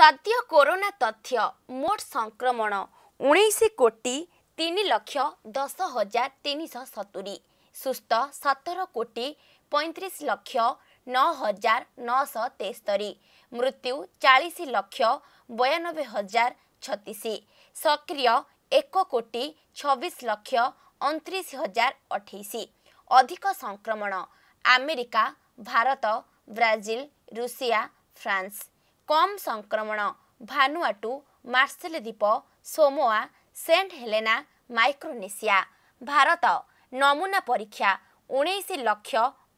ସଦ୍ୟ କରୋନା ତଥ୍ୟ ମୋଟ ସଂକ୍ରମଣ ଉଣେଇଶ କୋଟି ତିନି ଲକ୍ଷ ଦଶ ହଜାର ତିନିଶହ ସତୁରୀ ସୁସ୍ଥ ସତର କୋଟି ପଇଁତିରିଶ ଲକ୍ଷ ନଅ ହଜାର ନଅଶହ ତେସ୍ତରୀ ମୃତ୍ୟୁ ଚାଳିଶ ଲକ୍ଷ ବୟାନବେ ହଜାର ଛତିଶ ସକ୍ରିୟ ଏକ କୋଟି ଛବିଶ ଲକ୍ଷ ଅଣତିରିଶ ହଜାର ଅଠେଇଶ ଅଧିକ ସଂକ୍ରମଣ America Bharat Brazil Russia France कम भानुआटु भानुवाटु मर्सेल्दीप Samoa Saint Helena Micronesia Bharat नमुना परीक्षा उन्स लक्ष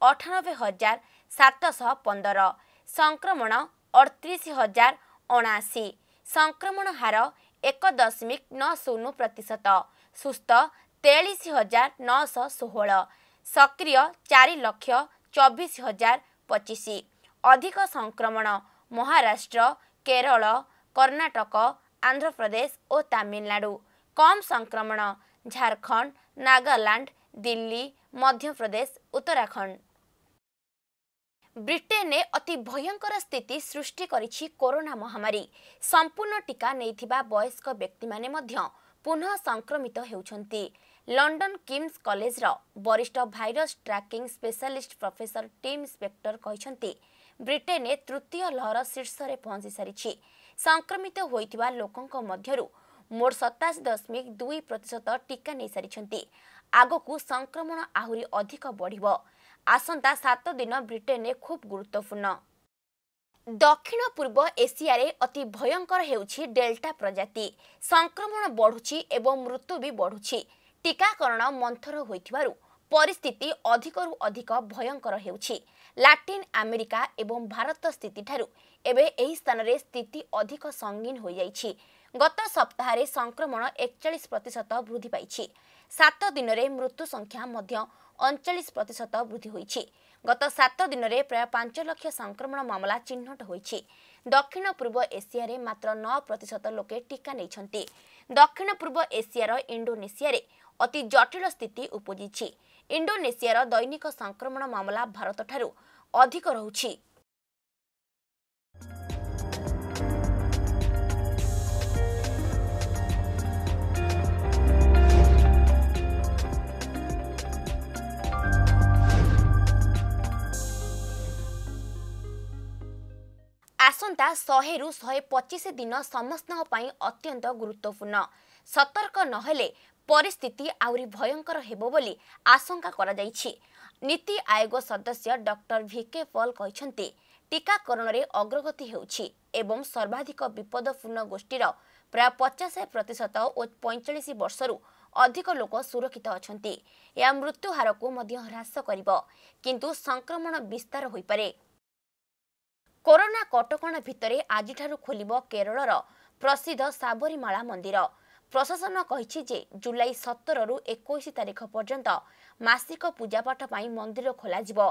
अठानब्बे हजार सतश पन्ध्र हजार अनासी संक्रमण हार एक दशमिक नौ शून्य प्रतिशत सुस्थ तेस हजार सक्रिय चारिक्ष हजार अधिक संक्रमण ମହାରାଷ୍ଟ୍ର କେରଳ କର୍ଣ୍ଣାଟକ ଆନ୍ଧ୍ରପ୍ରଦେଶ ଓ ତାମିଲନାଡ଼ୁ କମ୍ ସଂକ୍ରମଣ ଝାଡ଼ଖଣ୍ଡ ନାଗାଲାଣ୍ଡ ଦିଲ୍ଲୀ ମଧ୍ୟପ୍ରଦେଶ ଉତ୍ତରାଖଣ୍ଡ ବ୍ରିଟେନରେ ଅତି ଭୟଙ୍କର ସ୍ଥିତି ସୃଷ୍ଟି କରିଛି କରୋନା ମହାମାରୀ ସମ୍ପୂର୍ଣ୍ଣ ଟିକା ନେଇଥିବା ବୟସ୍କ ବ୍ୟକ୍ତିମାନେ ମଧ୍ୟ ପୁନଃ ସଂକ୍ରମିତ ହେଉଛନ୍ତି ଲଣ୍ଡନ କିମ୍ସ କଲେଜର ବରିଷ୍ଠ virus tracking specialist professor Tim Spector କହିଛନ୍ତି ବ୍ରିଟେନ୍ରେ ତୃତୀୟ ଲହର ଶୀର୍ଷରେ ପହଞ୍ଚି ସାରିଛି ସଂକ୍ରମିତ ହୋଇଥିବା ଲୋକଙ୍କ ମଧ୍ୟରୁ ମୋଟ ସତାଅଶୀ ଦଶମିକ ଦୁଇ ପ୍ରତିଶତ ଟିକା ନେଇସାରିଛନ୍ତି ଆଗକୁ ସଂକ୍ରମଣ ଆହୁରି ଅଧିକ ବଢ଼ିବ ଆସନ୍ତା ସାତ ଦିନ ବ୍ରିଟେନ୍ରେ ଖୁବ୍ ଗୁରୁତ୍ୱପୂର୍ଣ୍ଣ ଦକ୍ଷିଣ ପୂର୍ବ ଏସିଆରେ ଅତି ଭୟଙ୍କର ହେଉଛି ଡେଲ୍ଟା ପ୍ରଜାତି ସଂକ୍ରମଣ ବଢ଼ୁଛି ଏବଂ ମୃତ୍ୟୁ ବି ବଢ଼ୁଛି ଟିକାକରଣ ମନ୍ଥର ହୋଇଥିବାରୁ ପରିସ୍ଥିତି ଅଧିକରୁ ଅଧିକ ଭୟଙ୍କର ହେଉଛି ଲାଟିନ୍ ଆମେରିକା ଏବଂ ଭାରତ ସ୍ଥିତିଠାରୁ ଏବେ ଏହି ସ୍ଥାନରେ ସ୍ଥିତି ଅଧିକ ସଙ୍ଗୀନ ହୋଇଯାଇଛି ଗତ ସପ୍ତାହରେ ସଂକ୍ରମଣ ଏକଚାଳିଶ ପ୍ରତିଶତ ବୃଦ୍ଧି ପାଇଛି ସାତ ଦିନରେ ମୃତ୍ୟୁ ସଂଖ୍ୟା ମଧ୍ୟ ଅଣଚାଳିଶ ପ୍ରତିଶତ ବୃଦ୍ଧି ହୋଇଛି ଗତ ସାତ ଦିନରେ ପ୍ରାୟ ପାଞ୍ଚ ଲକ୍ଷ ସଂକ୍ରମଣ ମାମଲା ଚିହ୍ନଟ ହୋଇଛି ଦକ୍ଷିଣ ପୂର୍ବ ଏସିଆରେ ମାତ୍ର ନଅ ପ୍ରତିଶତ ଲୋକେ ଟିକା ନେଇଛନ୍ତି ଦକ୍ଷିଣ ପୂର୍ବ ଏସିଆର ଇଣ୍ଡୋନେସିଆରେ ଅତି ଜଟିଳ ସ୍ଥିତି ଉପୁଜିଛି ଇଣ୍ଡୋନେସିଆର ଦୈନିକ ସଂକ୍ରମଣ ମାମଲା ଭାରତଠାରୁ ଅଧିକ ରହୁଛି ଆସନ୍ତା ଶହେରୁ ଶହେ ପଚିଶ ଦିନ ସମସ୍ତଙ୍କ ପାଇଁ ଅତ୍ୟନ୍ତ ଗୁରୁତ୍ୱପୂର୍ଣ୍ଣ ସତର୍କ ନହେଲେ ପରିସ୍ଥିତି ଆହୁରି ଭୟଙ୍କର ହେବ ବୋଲି ଆଶଙ୍କା କରାଯାଇଛି ନୀତି ଆୟୋଗ ସଦସ୍ୟ ଡକ୍ଟର ଭିକେ ପଲ୍ କହିଛନ୍ତି ଟିକାକରଣରେ ଅଗ୍ରଗତି ହେଉଛି ଏବଂ ସର୍ବାଧିକ ବିପଦପୂର୍ଣ୍ଣ ଗୋଷ୍ଠୀର ପ୍ରାୟ ପଚାଶ ପ୍ରତିଶତ ଓ ପଇଁଚାଳିଶ ବର୍ଷରୁ ଅଧିକ ଲୋକ ସୁରକ୍ଷିତ ଅଛନ୍ତି ଏହା ମୃତ୍ୟୁହାରକୁ ମଧ୍ୟ ହ୍ରାସ କରିବ କିନ୍ତୁ ସଂକ୍ରମଣ ବିସ୍ତାର ହୋଇପାରେ କରୋନା କଟକଣା ଭିତରେ ଆଜିଠାରୁ ଖୋଲିବ କେରଳର ପ୍ରସିଦ୍ଧ ସାବରୀମାଳା ମନ୍ଦିର ପ୍ରଶାସନ କହିଛି ଯେ ଜୁଲାଇ ସତରରୁ ଏକୋଇଶ ତାରିଖ ପର୍ଯ୍ୟନ୍ତ ମାସିକ ପୂଜାପାଠ ପାଇଁ ମନ୍ଦିର ଖୋଲାଯିବ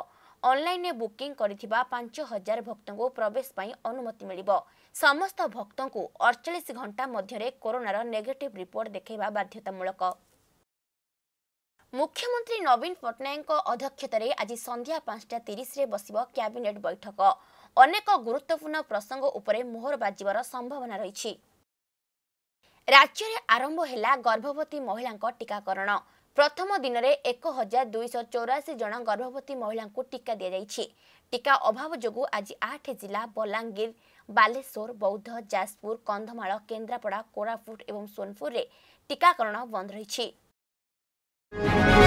ଅନ୍ଲାଇନ୍ରେ ବୁକିଂ କରିଥିବା ପାଞ୍ଚ ହଜାର ଭକ୍ତଙ୍କୁ ପ୍ରବେଶ ପାଇଁ ଅନୁମତି ମିଳିବ ସମସ୍ତ ଭକ୍ତଙ୍କୁ ଅଡ଼ଚାଳିଶ ଘଣ୍ଟା ମଧ୍ୟରେ କରୋନାର ନେଗେଟିଭ୍ ରିପୋର୍ଟ ଦେଖାଇବା ବାଧ୍ୟତାମୂଳକ ମୁଖ୍ୟମନ୍ତ୍ରୀ ନବୀନ ପଟ୍ଟନାୟକଙ୍କ ଅଧ୍ୟକ୍ଷତାରେ ଆଜି ସନ୍ଧ୍ୟା ପାଞ୍ଚଟା ତିରିଶରେ ବସିବ କ୍ୟାବିନେଟ୍ ବୈଠକ ଅନେକ ଗୁରୁତ୍ୱପୂର୍ଣ୍ଣ ପ୍ରସଙ୍ଗ ଉପରେ ମୋହର ବାଜିବାର ସମ୍ଭାବନା ରହିଛି ରାଜ୍ୟରେ ଆରମ୍ଭ ହେଲା ଗର୍ଭବତୀ ମହିଳାଙ୍କ ଟିକାକରଣ ପ୍ରଥମ ଦିନରେ ଏକ ହଜାର ଦୁଇଶହ ଚଉରାଅଶୀ ଜଣ ଗର୍ଭବତୀ ମହିଳାଙ୍କୁ ଟିକା ଦିଆଯାଇଛି ଟିକା ଅଭାବ ଯୋଗୁଁ ଆଜି ଆଠ ଜିଲ୍ଲା ବଲାଙ୍ଗୀର ବାଲେଶ୍ୱର ବୌଦ୍ଧ ଯାଜପୁର କନ୍ଧମାଳ କେନ୍ଦ୍ରାପଡ଼ା କୋରାପୁଟ ଏବଂ ସୋନପୁରରେ ଟିକାକରଣ ବନ୍ଦ ରହିଛି Thank you.